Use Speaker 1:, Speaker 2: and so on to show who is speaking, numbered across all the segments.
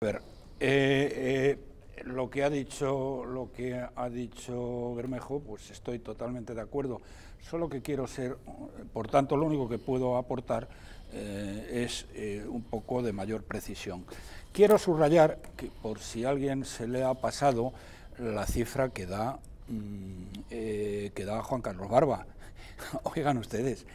Speaker 1: A ver, eh, eh, lo que ha dicho lo que ha dicho Bermejo, pues estoy totalmente de acuerdo. Solo que quiero ser, por tanto, lo único que puedo aportar eh, es un poco de mayor precisión. Quiero subrayar que por si a alguien se le ha pasado la cifra que da, mm, que da Juan Carlos Barba. Oigan ustedes,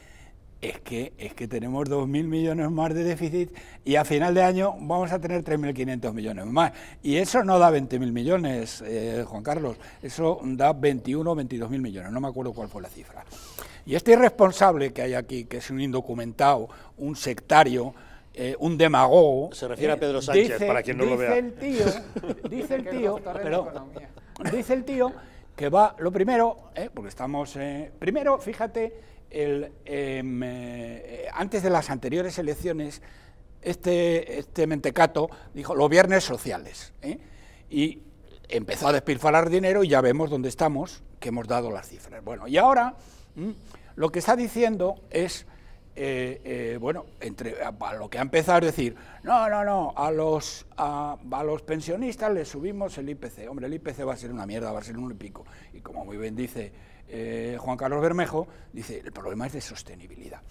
Speaker 1: es que, es que tenemos 2.000 millones más de déficit y a final de año vamos a tener 3.500 millones más. Y eso no da 20.000 millones, eh, Juan Carlos, eso da 21 o 22.000 millones, no me acuerdo cuál fue la cifra. Y este irresponsable que hay aquí, que es un indocumentado, un sectario, eh, un demagogo... Se refiere a eh, Pedro Sánchez, para quien no lo vea. El tío, dice el tío, dice el tío que va, lo primero, porque estamos... primero, fíjate Em, eh, antes de las anteriores elecciones, este, este mentecato dijo los viernes sociales. ¿eh? Y empezó a despilfarrar dinero y ya vemos dónde estamos, que hemos dado las cifras. Bueno, y ahora lo que está diciendo es eh, eh, bueno, entre, a, lo que ha empezado es decir, no, no, no, a los, a, los pensionistas les subimos el IPC. Hombre, el IPC va a ser una mierda, va a ser un pico. Y como muy bien dice eh, Juan Carlos Bermejo, dice, el problema es de sostenibilidad.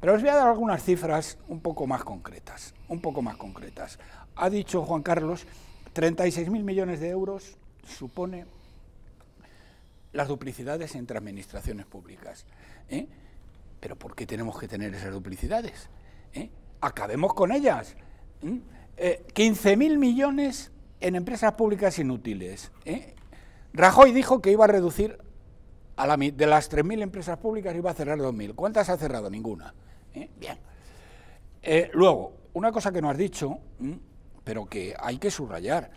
Speaker 1: Pero os voy a dar algunas cifras un poco más concretas, un poco más concretas. Ha dicho Juan Carlos, 36.000 millones de euros supone las duplicidades entre administraciones públicas que tenemos que tener esas duplicidades? ¿eh? Acabemos con ellas. 15.000 ¿eh? Eh, millones en empresas públicas inútiles. Rajoy dijo que iba a reducir a de las 3.000 empresas públicas iba a cerrar 2.000. ¿Cuántas ha cerrado? Ninguna. Bien. luego, una cosa que no has dicho, pero que hay que subrayar,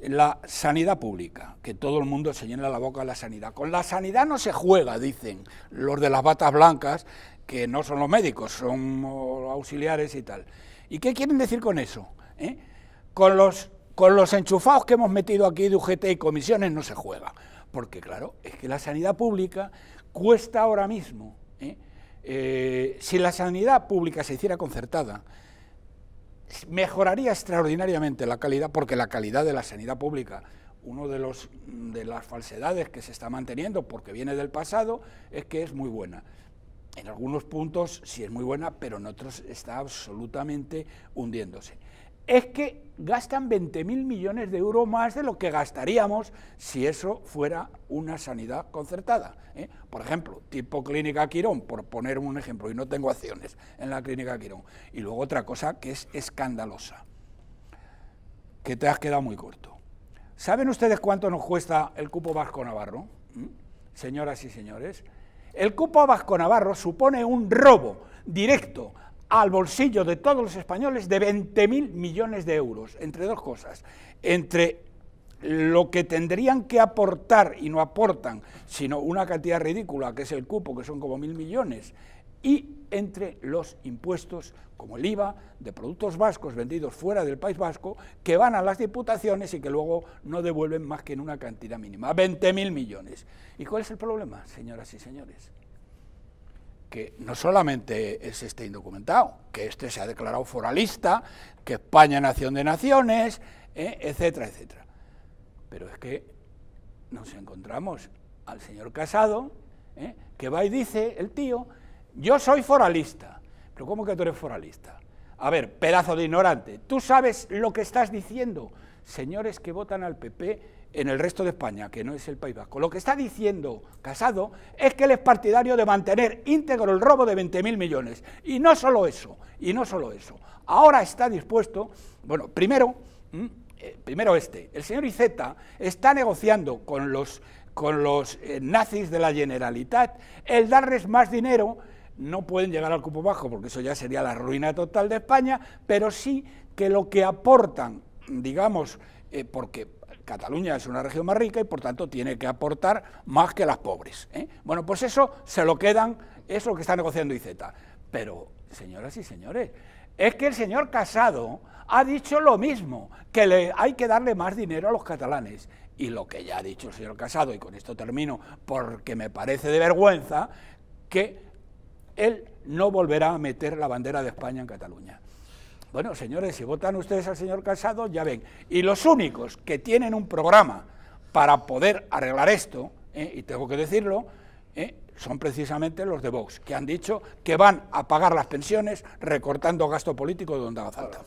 Speaker 1: la sanidad pública, que todo el mundo se llena la boca de la sanidad. Con la sanidad no se juega, dicen los de las batas blancas, que no son los médicos, son auxiliares y tal. ¿Y qué quieren decir con eso? ¿Eh? Con, los, enchufados que hemos metido aquí de UGT y comisiones no se juega, porque claro, es que la sanidad pública cuesta ahora mismo. ¿eh? Eh, si la sanidad pública se hiciera concertada, mejoraría extraordinariamente la calidad, porque la calidad de la sanidad pública, una de las falsedades que se está manteniendo, porque viene del pasado, es que es muy buena en algunos puntos sí es muy buena, pero en otros está absolutamente hundiéndose. Es que gastan 20.000 millones de euros más de lo que gastaríamos si eso fuera una sanidad concertada. ¿eh? Por ejemplo, tipo Clínica Quirón, por poner un ejemplo, y no tengo acciones en la Clínica Quirón. Y luego otra cosa que es escandalosa, que te has quedado muy corto. ¿Saben ustedes cuánto nos cuesta el cupo vasco-navarro? ¿Mm? Señoras y señores, el cupo vasco-navarro supone un robo directo al bolsillo de todos los españoles de 20.000 millones de euros, entre dos cosas, entre lo que tendrían que aportar y no aportan, sino una cantidad ridícula, que es el cupo, que son como mil millones, y entre los impuestos como el IVA de productos vascos vendidos fuera del País Vasco que van a las diputaciones y que luego no devuelven más que en una cantidad mínima, 20.000 millones. ¿Y cuál es el problema, señoras y señores? que no solamente es este indocumentado, que este se ha declarado foralista, que España nación de naciones, eh, etcétera, etcétera. Pero es que nos encontramos al señor Casado, eh, que va y dice, el tío, yo soy foralista. Pero ¿cómo que tú eres foralista? A ver, pedazo de ignorante, ¿tú sabes lo que estás diciendo? Señores que votan al PP en el resto de España, que no es el País Vasco. Lo que está diciendo Casado es que él es partidario de mantener íntegro el robo de 20.000 millones. Y no solo eso, y no solo eso. Ahora está dispuesto, bueno, primero, eh, primero este, el señor Iceta está negociando con los, con los eh, nazis de la Generalitat el darles más dinero no pueden llegar al cupo bajo, porque eso ya sería la ruina total de España, pero sí que lo que aportan, digamos, eh, porque Cataluña es una región más rica y por tanto tiene que aportar más que las pobres. ¿eh? Bueno, pues eso se lo quedan, es lo que está negociando IZ. Pero, señoras y señores, es que el señor Casado ha dicho lo mismo, que hay que darle más dinero a los catalanes. Y lo que ya ha dicho el señor Casado, y con esto termino porque me parece de vergüenza, que él no volverá a meter la bandera de España en Cataluña. Bueno, señores, si votan ustedes al señor Casado, ya ven. Y los únicos que tienen un programa para poder arreglar esto, eh, y tengo que decirlo, eh, son precisamente los de Vox, que han dicho que van a pagar las pensiones recortando gasto político de donde haga falta.